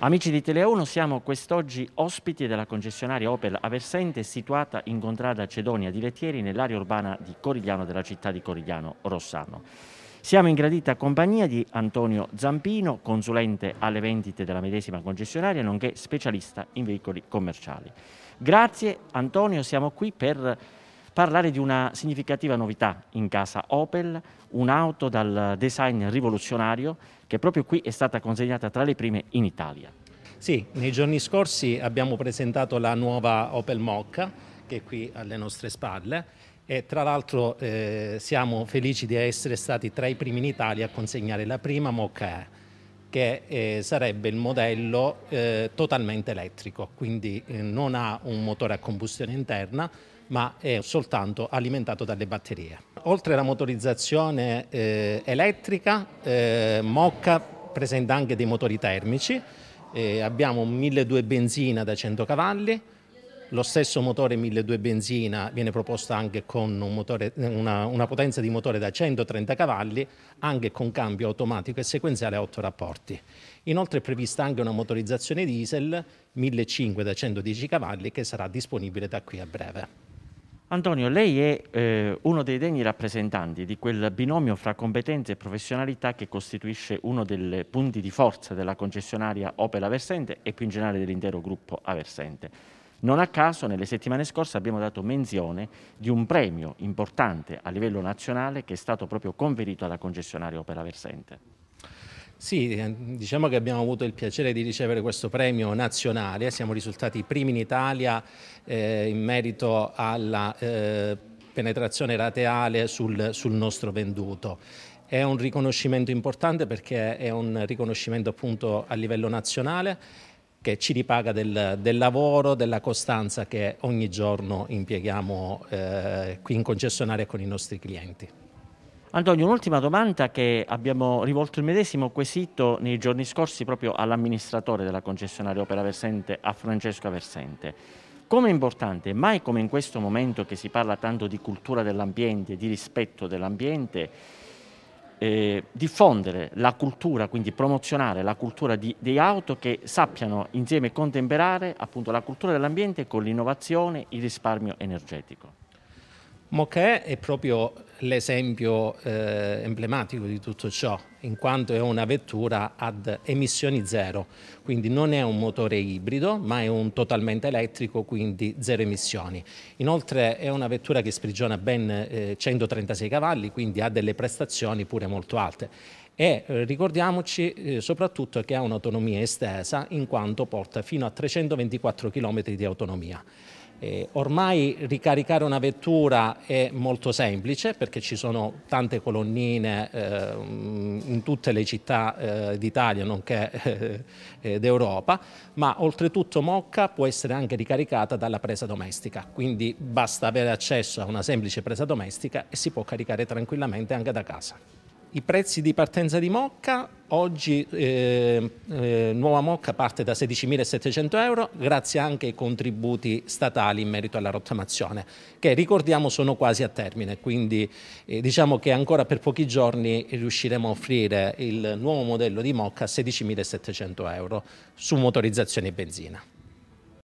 Amici di Telea1, siamo quest'oggi ospiti della concessionaria Opel Aversente situata in contrada Cedonia di Lettieri nell'area urbana di Corigliano della città di Corigliano Rossano. Siamo in gradita compagnia di Antonio Zampino, consulente alle vendite della medesima concessionaria, nonché specialista in veicoli commerciali. Grazie Antonio, siamo qui per parlare di una significativa novità in casa Opel, un'auto dal design rivoluzionario che proprio qui è stata consegnata tra le prime in Italia. Sì, nei giorni scorsi abbiamo presentato la nuova Opel Mocca che è qui alle nostre spalle e tra l'altro eh, siamo felici di essere stati tra i primi in Italia a consegnare la prima Mocca E che eh, sarebbe il modello eh, totalmente elettrico, quindi eh, non ha un motore a combustione interna, ma è soltanto alimentato dalle batterie. Oltre alla motorizzazione eh, elettrica, eh, Mocca presenta anche dei motori termici, eh, abbiamo un 1200 benzina da 100 cavalli, lo stesso motore 1200 benzina viene proposto anche con un motore, una, una, potenza di motore da 130 cavalli, anche con cambio automatico e sequenziale a 8 rapporti. Inoltre è prevista anche una motorizzazione diesel 1.500 da 110 cavalli che sarà disponibile da qui a breve. Antonio, lei è eh, uno dei degni rappresentanti di quel binomio fra competenze e professionalità che costituisce uno dei punti di forza della concessionaria Opel Aversente e più in generale dell'intero gruppo Aversente. Non a caso nelle settimane scorse abbiamo dato menzione di un premio importante a livello nazionale che è stato proprio conferito alla concessionaria Opera Versente. Sì, eh, diciamo che abbiamo avuto il piacere di ricevere questo premio nazionale, siamo risultati i primi in Italia eh, in merito alla eh, penetrazione rateale sul, sul nostro venduto. È un riconoscimento importante perché è un riconoscimento appunto a livello nazionale che ci ripaga del, del, lavoro, della costanza che ogni giorno impieghiamo eh, qui in concessionaria con i nostri clienti. Antonio, un'ultima domanda che abbiamo rivolto il medesimo quesito nei giorni scorsi proprio all'amministratore della concessionaria Opera Versente, a Francesco Versente. Come è importante, mai come in questo momento che si parla tanto di cultura dell'ambiente, di rispetto dell'ambiente, eh, diffondere la cultura, quindi promozionare la cultura di, di, auto che sappiano insieme contemperare appunto la cultura dell'ambiente con l'innovazione, il risparmio energetico. Moquet è proprio l'esempio eh, emblematico di tutto ciò, in quanto è una vettura ad emissioni zero, quindi non è un motore ibrido, ma è un totalmente elettrico, quindi zero emissioni. Inoltre è una vettura che sprigiona ben eh, 136 cavalli, quindi ha delle prestazioni pure molto alte. E eh, ricordiamoci eh, soprattutto che ha un'autonomia estesa, in quanto porta fino a 324 km di autonomia. Eh, ormai ricaricare una vettura è molto semplice perché ci sono tante colonnine eh, in tutte le città eh, d'Italia nonché eh, eh, d'Europa, ma oltretutto Mocca può essere anche ricaricata dalla presa domestica, quindi basta avere accesso a una semplice presa domestica e si può caricare tranquillamente anche da casa. I prezzi di partenza di Mocca, oggi eh, eh, Nuova Mocca parte da 16.700 euro grazie anche ai contributi statali in merito alla rottamazione che ricordiamo sono quasi a termine, quindi eh, diciamo che ancora per pochi giorni riusciremo a offrire il nuovo modello di Mocca a 16.700 euro su motorizzazione e benzina.